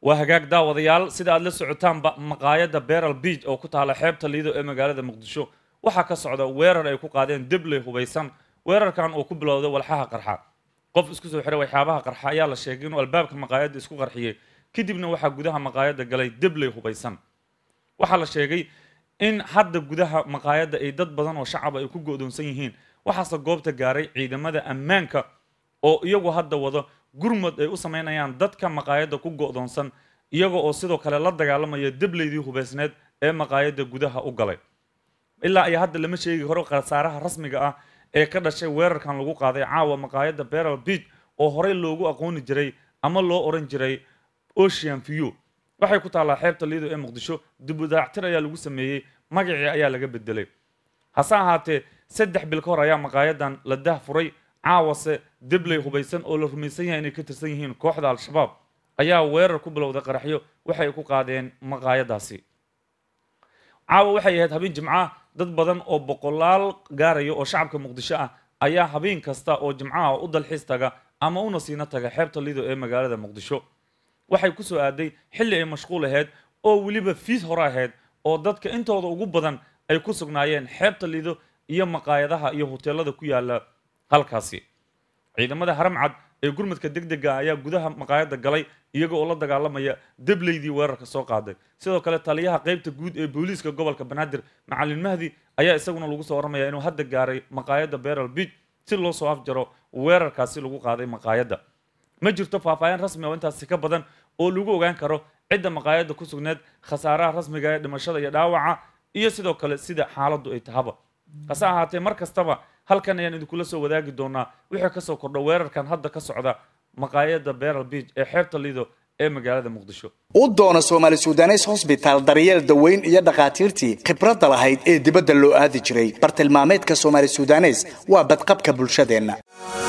waa hagaag daawadayaal sida aad la socotaanba maqaayadda beral beach oo ku taala xeebta liido ee magaalada muqdisho waxaa ka socda weerar ay ku qaadeen debley hubaysan weerarkan uu ku bilowday walxaha qarxa qof isku soo xiray waxyaabaha qarxa ayaa la sheegay inuu albaabka maqaayadda isku qarxiyey kadibna waxaa gudaha maqaayadda galay debley hubaysan waxaa la sheegay in hadda gudaha maqaayadda ay dad badan oo shacaba ay ku go'doonsan yihiin waxaase goobta gaaray ciidamada ammaanka oo iyagu hadda wado gurmad ay u samaynayaan dadka maqaayadda ku go'doonsan iyaga oo sidoo kale la dagaalamaya debleydii hubeysneed ee maqaayadda gudaha u galay ilaa ayaa hadda lama sheegi karo khasaaraha rasmiga ah ee ka dhashay weerarkan lagu qaaday caawa maqaayadda beral beach oo horey loogu aqooni jiray ama loo oran jiray ocean view waxay ku taallaa xeebta liido ee muqdisho dibudactir ayaa lagu sameeyey magacii ayaa laga bedelay hase ahaatee saddex bil ka hor ayaa maqaayaddan la daah furay caawase dibley hubaysan oo la rumaysan yahay inay ka tirsan yihiin kooxda al-shabaab ayaa weerar ku bilowday qaraxyo waxay ku qaadeen maqaayadaasi caawa waxay ahayd habeen jimca dad badan oo boqolaal gaaraya oo shacabka muqdisho ah ayaa habeen kasta oo jimcaha u dalxiis taga ama una siina taga xeebta lido ee magaalada muqdisho waxay ku soo aaday xilli ay mashquul ahayd oo weliba fiis hore ahayd oo dadka intooda ugu badan ay ku sugnaayeen xeebta lido iyo maqaayadaha iyo hoteelada ku yaalla halkaasi ciidamada haramcad ee gurmadka deg dega ayaa gudaha maqaayadda galay iyaga oo la dagaalamaya debleydii weerarka soo qaaday sidoo kale taliyaha qaybta guud ee booliiska gobolka banaadir macalin mahdi ayaa isaguna lagu soo warramaya inuu hadda gaaray maqaayadda beral beach si loo soo afjaro weerarkaasi lagu qaaday maqaayadda ma jirto faahfaahin rasmi ah oo intaasi ka badan oo lagu ogaan karo cidda maqaayadda ku sugneed khasaaraha rasmiga ah ee dhimashada iyo dhaawaca iyo sidoo kale sida xaaladdu ay tahaba hase ahaatee mar kastaba halkan ayaan idinkula soo wadaagi doonaa wixii ka soo kordho weerarkan hadda ka socda maqaayadda beral beach ee xeerta lido ee magaalada muqdisho u doono soomaali sudanes hosbitaal daryeel daweyn iyo dhakhaatiirtii khibradda lahayd ee dibadda loo aadi jiray bartilmaameedka soomaali sudanes waa badqabka bulshadeenna